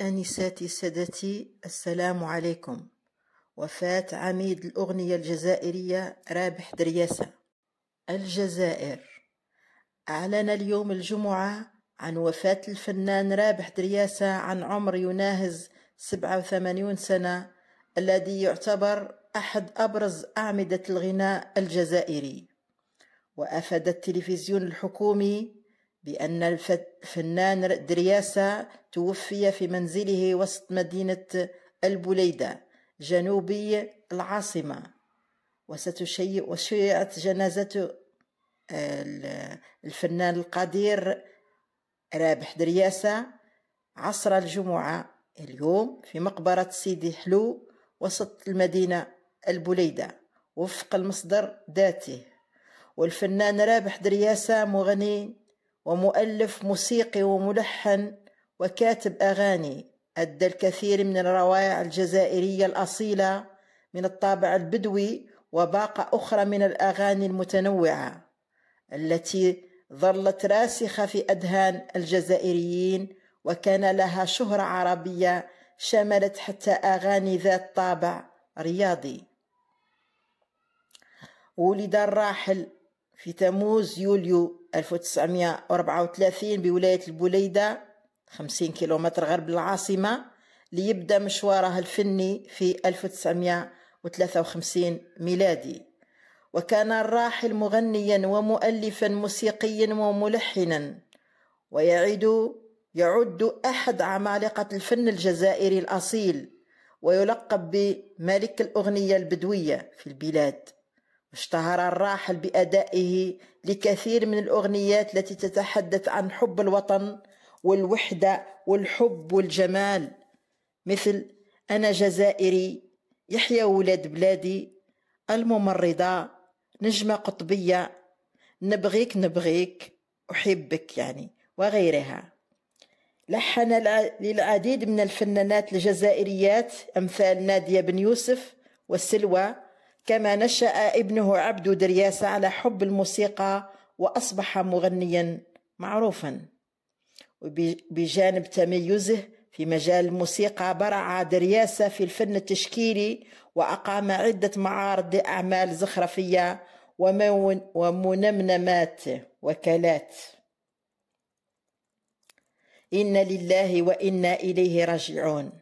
أنساتي سادتي السلام عليكم وفاة عميد الأغنية الجزائرية رابح درياسة الجزائر أعلن اليوم الجمعة عن وفاة الفنان رابح درياسة عن عمر يناهز 87 سنة الذي يعتبر أحد أبرز أعمدة الغناء الجزائري وأفاد التلفزيون الحكومي بأن الفنان درياسة توفي في منزله وسط مدينة البليدة جنوبي العاصمة وستشيع وشيعت جنازة آه، الفنان القدير رابح درياسة عصر الجمعة اليوم في مقبرة سيدي حلو وسط المدينة البليدة وفق المصدر ذاته والفنان رابح درياسة مغني ومؤلف موسيقي وملحن وكاتب أغاني أدى الكثير من الروائع الجزائرية الأصيلة من الطابع البدوي وباقة أخرى من الأغاني المتنوعة التي ظلت راسخة في أذهان الجزائريين وكان لها شهرة عربية شملت حتى أغاني ذات طابع رياضي ولد الراحل في تموز يوليو 1934 بولاية البوليدة 50 كيلومتر غرب العاصمة ليبدأ مشواره الفني في 1953 ميلادي وكان الراحل مغنيا ومؤلفا موسيقيا وملحنا ويعد يعد أحد عمالقة الفن الجزائري الأصيل ويلقب بملك الأغنية البدوية في البلاد اشتهر الراحل بأدائه لكثير من الأغنيات التي تتحدث عن حب الوطن والوحدة والحب والجمال مثل أنا جزائري يحيى ولاد بلادي الممرضة نجمة قطبية نبغيك نبغيك أحبك يعني وغيرها لحن للعديد من الفنانات الجزائريات أمثال نادية بن يوسف وسلوى كما نشأ ابنه عبد درياس على حب الموسيقى وأصبح مغنيا معروفا وبجانب تميزه في مجال الموسيقى برع درياسة في الفن التشكيلي وأقام عدة معارض أعمال زخرفية ومنمنمات وكالات إن لله وإنا إليه راجعون